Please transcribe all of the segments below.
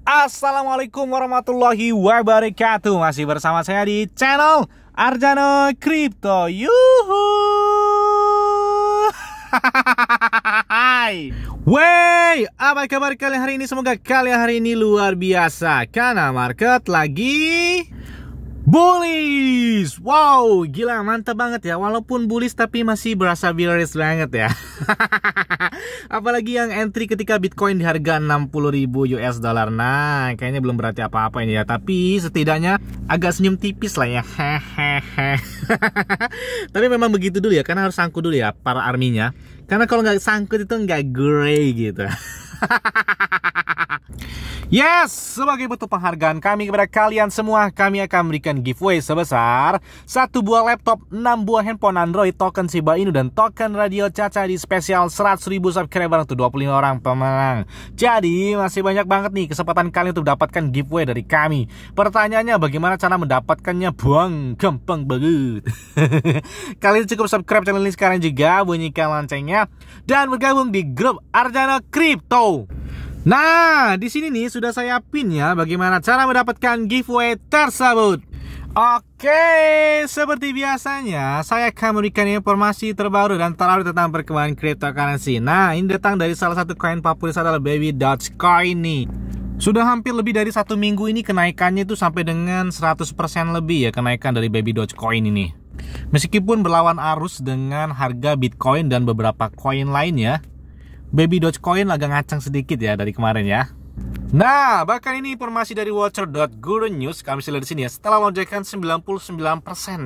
Assalamualaikum warahmatullahi wabarakatuh Masih bersama saya di channel Arjano Crypto Yuhu Wey, apa kabar kalian hari ini? Semoga kalian hari ini luar biasa Karena market lagi bullish Wow, gila mantap banget ya Walaupun bullish tapi masih berasa bearish banget ya Apalagi yang entry ketika Bitcoin di harga 60 ribu US dollar. Nah, kayaknya belum berarti apa-apa ini ya. Tapi setidaknya agak senyum tipis lah ya. Hehehe. Tapi memang begitu dulu ya, karena harus sangkut dulu ya para arminya. Karena kalau nggak sangkut itu nggak grey gitu. Yes, sebagai bentuk penghargaan kami kepada kalian semua, kami akan memberikan giveaway sebesar satu buah laptop, 6 buah handphone Android, token Shiba Inu, dan token radio Caca di spesial 100.000 ribu subscriber untuk 25 orang pemenang. Jadi, masih banyak banget nih kesempatan kalian untuk mendapatkan giveaway dari kami. Pertanyaannya, bagaimana cara mendapatkannya? Buang, gampang banget. Kalian cukup subscribe channel ini sekarang juga Bunyikan loncengnya Dan bergabung di grup Arjana Crypto Nah, di sini nih sudah saya pin ya bagaimana cara mendapatkan giveaway tersebut. Oke, seperti biasanya saya akan memberikan informasi terbaru dan terbaru tentang perkembangan cryptocurrency. Nah, ini datang dari salah satu koin populer adalah Baby baby.coin nih. Sudah hampir lebih dari satu minggu ini kenaikannya itu sampai dengan 100% lebih ya kenaikan dari baby Dogecoin ini. Meskipun berlawan arus dengan harga Bitcoin dan beberapa koin lainnya, baby Dogecoin agak ngaceng sedikit ya dari kemarin ya. Nah, bahkan ini informasi dari watcher.guru news kami lihat di sini ya. Setelah lonjakan 99%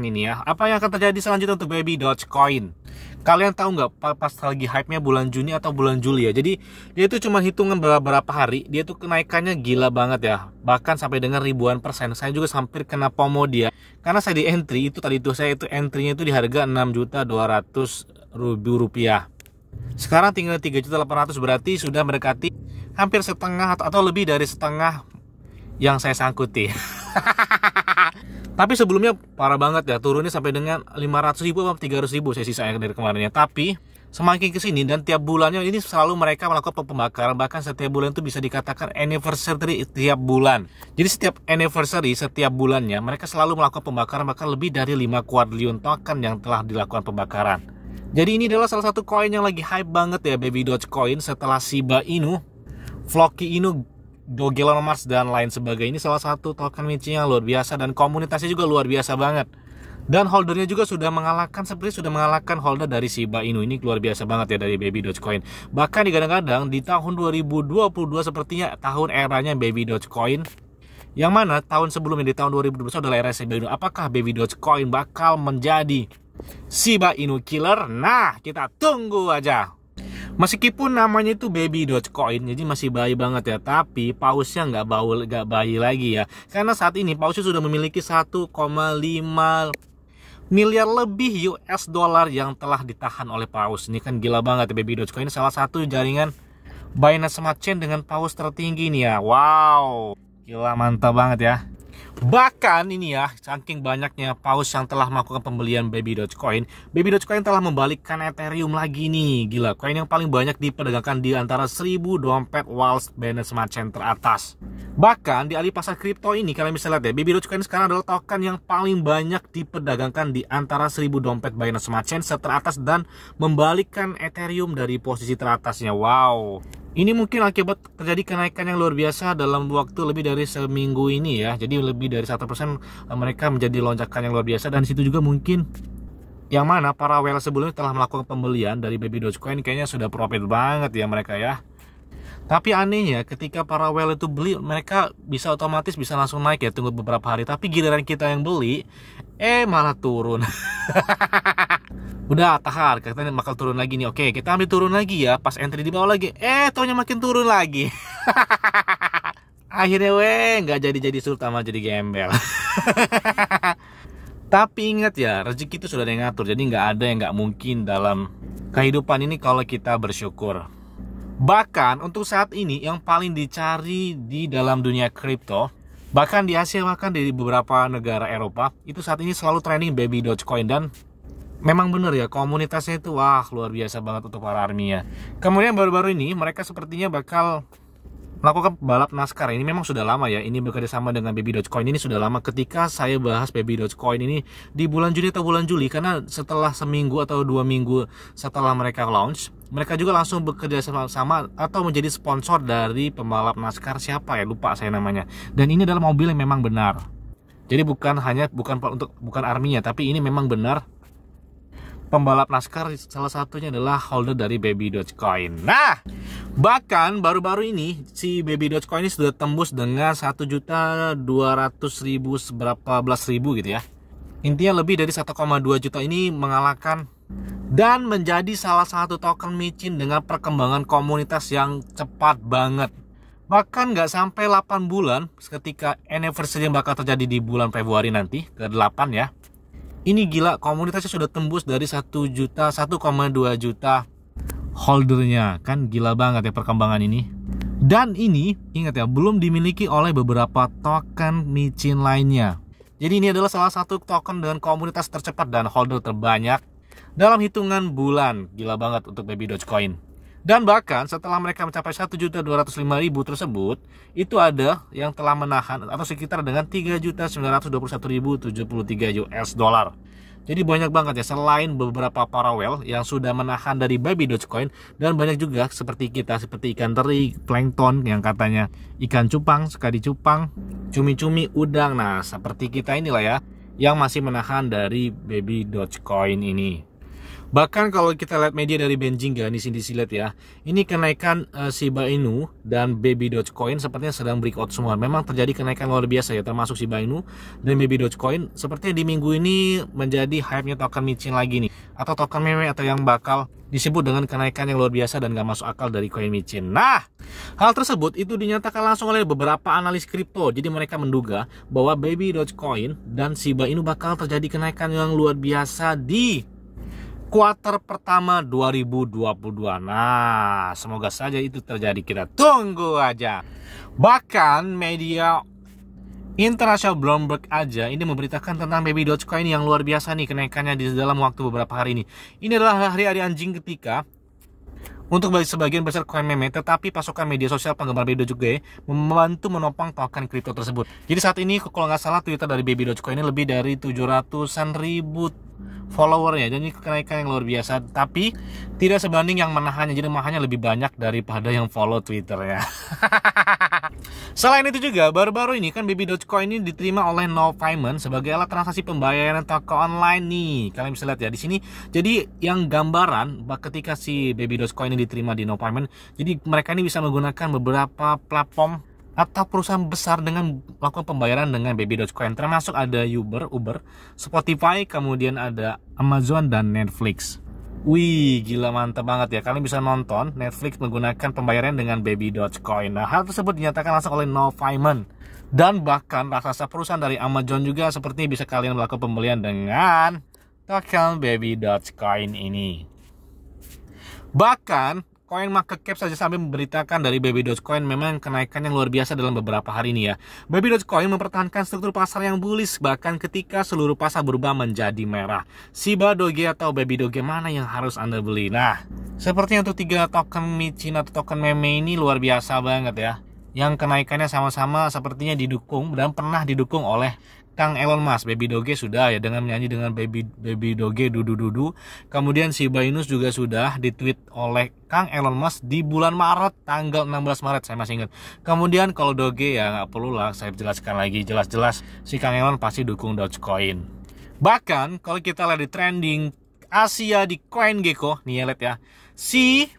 ini ya, apa yang akan terjadi selanjutnya untuk baby Dogecoin? Kalian tahu nggak pas lagi hype-nya bulan Juni atau bulan Juli ya? Jadi dia itu cuma hitungan beberapa hari, dia itu kenaikannya gila banget ya. Bahkan sampai dengan ribuan persen. Saya juga hampir kena pomo dia. Karena saya di entry itu tadi itu saya itu entry-nya itu di harga 6 rupiah. Sekarang tinggal 3.800 berarti sudah mendekati hampir setengah atau lebih dari setengah yang saya sangkuti. Tapi sebelumnya parah banget ya turunnya sampai dengan 500 ribu atau 300 ribu sesi saya dari kemarinnya. Tapi semakin ke sini dan tiap bulannya ini selalu mereka melakukan pembakaran bahkan setiap bulan itu bisa dikatakan anniversary tiap bulan. Jadi setiap anniversary setiap bulannya mereka selalu melakukan pembakaran bahkan lebih dari 5 kuadriliun token yang telah dilakukan pembakaran. Jadi ini adalah salah satu koin yang lagi hype banget ya Baby Dogecoin setelah Shiba Inu Vlocky Inu Dogelon Mars dan lain sebagainya ini salah satu token micinya luar biasa dan komunitasnya juga luar biasa banget dan holdernya juga sudah mengalahkan seperti sudah mengalahkan holder dari Shiba Inu ini luar biasa banget ya dari baby Dogecoin bahkan kadang-kadang di tahun 2022 sepertinya tahun eranya baby Dogecoin yang mana tahun sebelumnya di tahun 2020 adalah era Shiba Inu. Apakah Baby Dogecoin bakal menjadi Shiba Inu killer? Nah, kita tunggu aja. Meskipun namanya itu baby Dogecoin, jadi masih bayi banget ya, tapi pausnya nggak bau nggak bayi lagi ya. Karena saat ini pausnya sudah memiliki 1,5 miliar lebih US dollar yang telah ditahan oleh paus. Ini kan gila banget ya baby Dogecoin salah satu jaringan Binance Smart Chain dengan paus tertinggi nih ya. Wow, gila mantap banget ya. Bahkan ini ya, saking banyaknya paus yang telah melakukan pembelian Baby Dogecoin, Baby Dogecoin telah membalikkan Ethereum lagi nih. Gila, koin yang paling banyak diperdagangkan di antara 1000 dompet binance smart Chain teratas. Bahkan di alih pasar kripto ini, kalian bisa lihat ya, Baby Dogecoin sekarang adalah token yang paling banyak diperdagangkan di antara 1000 dompet Binance Smart Chain seteratas dan membalikkan Ethereum dari posisi teratasnya. Wow. Ini mungkin akibat terjadi kenaikan yang luar biasa dalam waktu lebih dari seminggu ini ya. Jadi lebih dari satu persen eh, mereka menjadi lonjakan yang luar biasa dan situ juga mungkin yang mana para whale sebelumnya telah melakukan pembelian dari baby dogecoin kayaknya sudah profit banget ya mereka ya. Tapi anehnya ketika para whale itu beli mereka bisa otomatis bisa langsung naik ya tunggu beberapa hari. Tapi giliran kita yang beli eh malah turun. Udah tahar kita bakal turun lagi nih. Oke, kita ambil turun lagi ya. Pas entry di bawah lagi, eh tahunya makin turun lagi. Akhirnya weh nggak jadi-jadi sultama jadi gembel. Tapi ingat ya, rezeki itu sudah ada yang ngatur. Jadi nggak ada yang nggak mungkin dalam kehidupan ini kalau kita bersyukur. Bahkan untuk saat ini yang paling dicari di dalam dunia kripto bahkan dihasilkan dari beberapa negara Eropa itu saat ini selalu trending baby Dogecoin dan memang benar ya komunitasnya itu wah luar biasa banget untuk para army ya kemudian baru-baru ini mereka sepertinya bakal melakukan balap NASCAR ini memang sudah lama ya. Ini bekerja sama dengan Baby Dogecoin ini sudah lama. Ketika saya bahas Baby Dogecoin ini di bulan Juni atau bulan Juli, karena setelah seminggu atau dua minggu setelah mereka launch, mereka juga langsung bekerja sama, atau menjadi sponsor dari pembalap NASCAR siapa ya lupa saya namanya. Dan ini adalah mobil yang memang benar. Jadi bukan hanya bukan untuk bukan arminya, tapi ini memang benar pembalap NASCAR salah satunya adalah holder dari Baby Dogecoin. Nah, bahkan baru-baru ini si Baby Dogecoin ini sudah tembus dengan 1.200.000 seberapa belas ribu gitu ya. Intinya lebih dari 1,2 juta ini mengalahkan dan menjadi salah satu token micin dengan perkembangan komunitas yang cepat banget. Bahkan nggak sampai 8 bulan ketika anniversary yang bakal terjadi di bulan Februari nanti, ke-8 ya ini gila komunitasnya sudah tembus dari 1 juta 1,2 juta holdernya kan gila banget ya perkembangan ini dan ini ingat ya belum dimiliki oleh beberapa token micin lainnya jadi ini adalah salah satu token dengan komunitas tercepat dan holder terbanyak dalam hitungan bulan gila banget untuk baby dogecoin dan bahkan setelah mereka mencapai 1.205.000 tersebut, itu ada yang telah menahan atau sekitar dengan 3.921.073 US dollar. Jadi banyak banget ya selain beberapa whale yang sudah menahan dari baby Dogecoin dan banyak juga seperti kita seperti ikan teri, plankton yang katanya ikan cupang, sekali cupang, cumi-cumi, udang. Nah, seperti kita inilah ya yang masih menahan dari baby Dogecoin ini. Bahkan kalau kita lihat media dari Benjinga di sini disilet ya, ini kenaikan uh, eh, Shiba Inu dan Baby Dogecoin sepertinya sedang breakout semua. Memang terjadi kenaikan luar biasa ya, termasuk Shiba Inu dan Baby Dogecoin. Sepertinya di minggu ini menjadi hype-nya token micin lagi nih, atau token meme atau yang bakal disebut dengan kenaikan yang luar biasa dan gak masuk akal dari koin micin. Nah, hal tersebut itu dinyatakan langsung oleh beberapa analis kripto. Jadi mereka menduga bahwa Baby Dogecoin dan Shiba Inu bakal terjadi kenaikan yang luar biasa di kuarter pertama 2022. Nah, semoga saja itu terjadi. Kita tunggu aja. Bahkan media International Bloomberg aja ini memberitakan tentang baby Dogecoin yang luar biasa nih kenaikannya di dalam waktu beberapa hari ini. Ini adalah hari-hari anjing ketika untuk bagi sebagian besar koin meme, tetapi pasokan media sosial penggemar Baby juga membantu menopang token kripto tersebut. Jadi saat ini kalau nggak salah Twitter dari Baby Dogecoin ini lebih dari 700-an ribu followernya jadi kenaikan yang luar biasa tapi tidak sebanding yang menahannya jadi mahanya lebih banyak daripada yang follow Twitter ya Selain itu juga, baru-baru ini kan Baby Dogecoin ini diterima oleh No Payment sebagai alat transaksi pembayaran toko online nih. Kalian bisa lihat ya di sini. Jadi yang gambaran ketika si Baby Dogecoin ini diterima di No Payment, jadi mereka ini bisa menggunakan beberapa platform atau perusahaan besar dengan melakukan pembayaran dengan Dogecoin termasuk ada Uber, Uber, Spotify, kemudian ada Amazon dan Netflix. Wih, gila mantap banget ya. Kalian bisa nonton Netflix menggunakan pembayaran dengan Dogecoin. Nah, hal tersebut dinyatakan langsung oleh Noel Feynman. Dan bahkan raksasa perusahaan dari Amazon juga seperti bisa kalian melakukan pembelian dengan token Dogecoin ini. Bahkan Coin market cap saja sampai memberitakan dari Baby Dogecoin memang kenaikan yang luar biasa dalam beberapa hari ini ya. Baby Dogecoin mempertahankan struktur pasar yang bullish bahkan ketika seluruh pasar berubah menjadi merah. Shiba Doge atau Baby Doge mana yang harus Anda beli? Nah, seperti untuk tiga token Michina atau token meme ini luar biasa banget ya yang kenaikannya sama-sama sepertinya didukung dan pernah didukung oleh Kang Elon Musk, Baby Doge sudah ya dengan nyanyi dengan Baby Baby Doge dudu dudu. Kemudian si Inus juga sudah ditweet oleh Kang Elon Musk di bulan Maret tanggal 16 Maret saya masih ingat. Kemudian kalau Doge ya nggak perlu lah saya jelaskan lagi jelas-jelas si Kang Elon pasti dukung Dogecoin. Bahkan kalau kita lihat di trending Asia di CoinGecko nih ya lihat ya. Si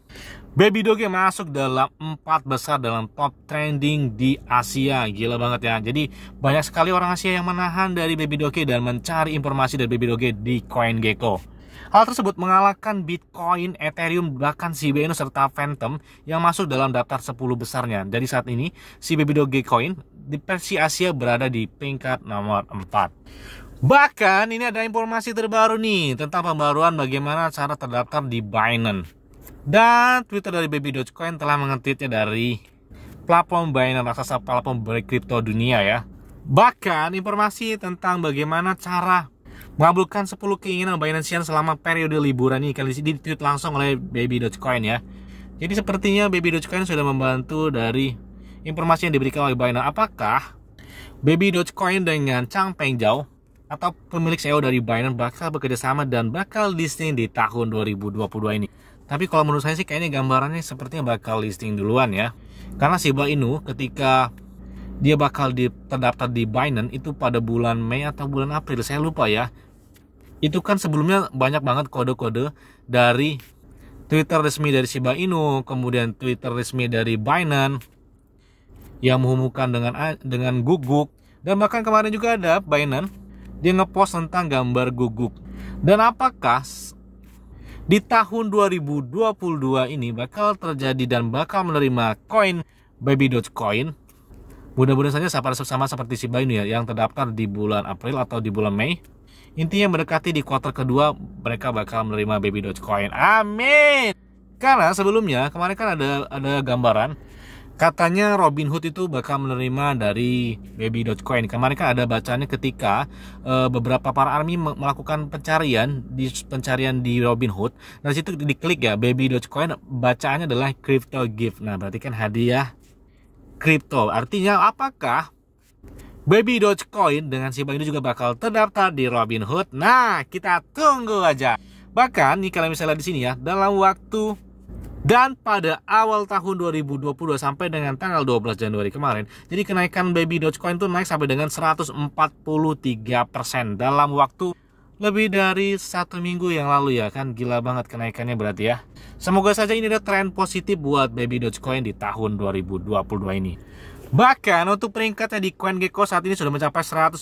Baby Doge masuk dalam empat besar dalam top trending di Asia. Gila banget ya. Jadi banyak sekali orang Asia yang menahan dari Baby Doge dan mencari informasi dari Baby Doge di CoinGecko. Hal tersebut mengalahkan Bitcoin, Ethereum, bahkan si Binance serta Phantom yang masuk dalam daftar 10 besarnya. Jadi saat ini si Baby Doge Coin di versi Asia berada di peringkat nomor 4. Bahkan ini ada informasi terbaru nih tentang pembaruan bagaimana cara terdaftar di Binance. Dan Twitter dari Baby Dogecoin telah mengetweetnya dari platform Binance raksasa platform kripto dunia ya. Bahkan informasi tentang bagaimana cara mengabulkan 10 keinginan Binancean selama periode liburan ini kali ini ditweet langsung oleh Baby Dogecoin ya. Jadi sepertinya Baby Dogecoin sudah membantu dari informasi yang diberikan oleh Binance. Apakah Baby Dogecoin dengan Chang Peng Zhao atau pemilik CEO dari Binance bakal bekerja sama dan bakal listing di tahun 2022 ini. Tapi kalau menurut saya sih kayaknya gambarannya sepertinya bakal listing duluan ya. Karena Shiba Inu ketika dia bakal di, terdaftar di Binance itu pada bulan Mei atau bulan April, saya lupa ya. Itu kan sebelumnya banyak banget kode-kode dari Twitter resmi dari Shiba Inu, kemudian Twitter resmi dari Binance yang menghubungkan dengan dengan guguk dan bahkan kemarin juga ada Binance dia ngepost tentang gambar guguk dan apakah di tahun 2022 ini bakal terjadi dan bakal menerima koin baby Dogecoin. Mudah-mudahan saja sama sama seperti si Inu ya yang terdaftar di bulan April atau di bulan Mei. Intinya mendekati di kuartal kedua mereka bakal menerima baby Dogecoin. Amin. Karena sebelumnya kemarin kan ada ada gambaran Katanya Robin Hood itu bakal menerima dari Baby Dogecoin. Kemarin kan ada bacanya ketika e, beberapa para army melakukan pencarian di pencarian di Robin Hood. Nah, situ diklik ya Baby Dogecoin bacaannya adalah crypto gift. Nah, berarti kan hadiah crypto. Artinya apakah Baby Dogecoin dengan si bank ini juga bakal terdaftar di Robin Hood? Nah, kita tunggu aja. Bahkan nih kalau misalnya di sini ya, dalam waktu dan pada awal tahun 2022 sampai dengan tanggal 12 Januari kemarin, jadi kenaikan baby Dogecoin itu naik sampai dengan 143% dalam waktu lebih dari satu minggu yang lalu ya kan gila banget kenaikannya berarti ya. Semoga saja ini ada tren positif buat baby Dogecoin di tahun 2022 ini. Bahkan untuk peringkatnya di Gecko saat ini sudah mencapai 149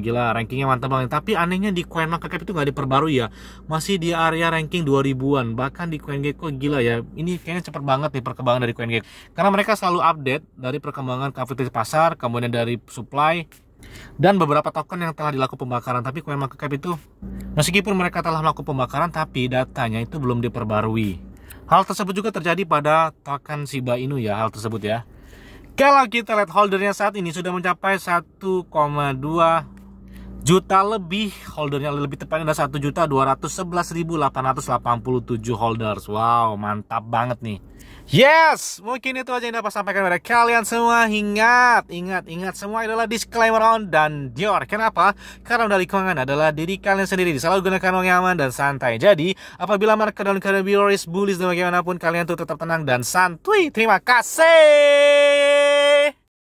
Gila rankingnya mantap banget Tapi anehnya di Cap itu nggak diperbarui ya Masih di area ranking 2000an Bahkan di Gecko gila ya Ini kayaknya cepet banget nih perkembangan dari Gecko Karena mereka selalu update dari perkembangan kapital pasar Kemudian dari supply dan beberapa token yang telah dilakukan pembakaran tapi Cap itu meskipun mereka telah melakukan pembakaran tapi datanya itu belum diperbarui hal tersebut juga terjadi pada token Shiba Inu ya hal tersebut ya kalau kita lihat holdernya saat ini sudah mencapai 1,2 juta lebih holdernya lebih tepatnya ada satu juta dua ratus ratus sebelas ribu delapan delapan puluh tujuh holders wow mantap banget nih yes mungkin itu aja yang dapat sampaikan kepada kalian semua ingat ingat ingat semua adalah disclaimer on dan Dior kenapa karena dari keuangan adalah diri kalian sendiri selalu gunakan uang aman dan santai jadi apabila market dan kalian bioris bullish dan bagaimanapun kalian tuh tetap tenang dan santuy terima kasih